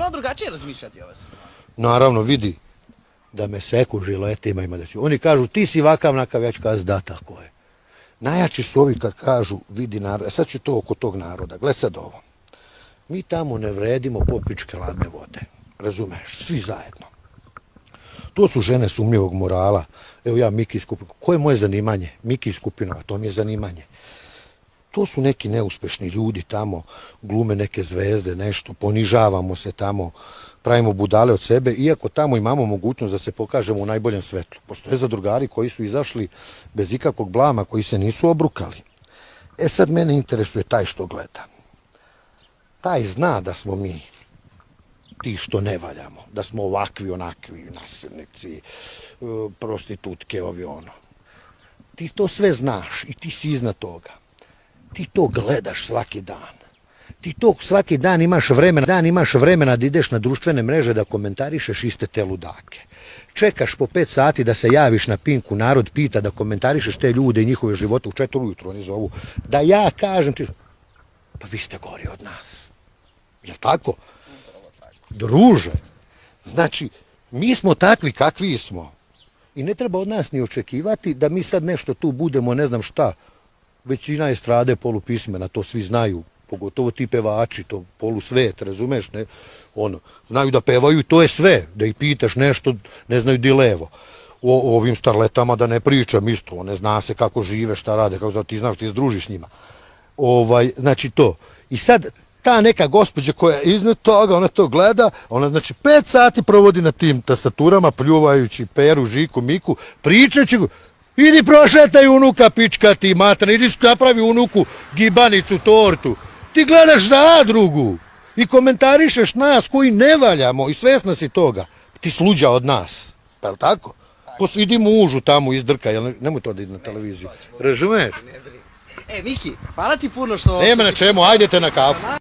malo drugačije razmišljati ove sezone. Naravno, vidi da me seku žiletima ima da ću. Oni kažu ti si vakav nakav, ja ću kazi da tako je. Najjači su ovi kad kažu vidi narod, e, sad će to oko tog naroda, gled sad ovo. Mi tamo ne vredimo popičke ladne vode. Razumeš, svi zajedno. To su žene sumnjivog morala. Evo ja Miki skupinova. Koje je moje zanimanje? Miki skupinova, to mi je zanimanje to su neki neuspešni ljudi tamo, glume neke zvezde, nešto, ponižavamo se tamo, pravimo budale od sebe, iako tamo imamo mogućnost da se pokažemo u najboljem svetlu. Postoje zadrugari koji su izašli bez ikakvog blama, koji se nisu obrukali. E sad mene interesuje taj što gleda. Taj zna da smo mi ti što ne valjamo, da smo ovakvi, onakvi, nasilnici, e, prostitutke, ovi ono. Ti to sve znaš i ti si iznad toga ti to gledaš svaki dan. Ti to svaki dan imaš vremena, dan imaš vremena da ideš na društvene mreže da komentarišeš iste te ludake. Čekaš po pet sati da se javiš na pinku, narod pita da komentarišeš te ljude i njihove živote u četiri ujutru, oni zovu, da ja kažem ti, pa vi ste gori od nas. Jel tako? Druže, znači, mi smo takvi kakvi smo. I ne treba od nas ni očekivati da mi sad nešto tu budemo, ne znam šta većina je strade polupismena, to svi znaju, pogotovo ti pevači, to svet, razumeš, ne, ono, znaju da pevaju, to je sve, da ih pitaš nešto, ne znaju di levo. O, o ovim starletama da ne pričam isto, one zna se kako žive, šta rade, kako zna, ti znaš, ti združiš njima. Ovaj, znači to. I sad, ta neka gospođa koja je iznad toga, ona to gleda, ona znači pet sati provodi na tim tastaturama, pljuvajući peru, žiku, miku, pričajući, Idi prošetaj unuka pička ti matra, idi napravi unuku gibanicu, tortu. Ti gledaš za drugu i komentarišeš nas koji ne valjamo i svesna si toga. Ti sluđa od nas, pa je li tako? Ko svidi mužu tamo izdrka, nemoj to da idi na televiziju. Režimeš? E, Miki, hvala ti puno što... Nema na čemu, ajde na kafu.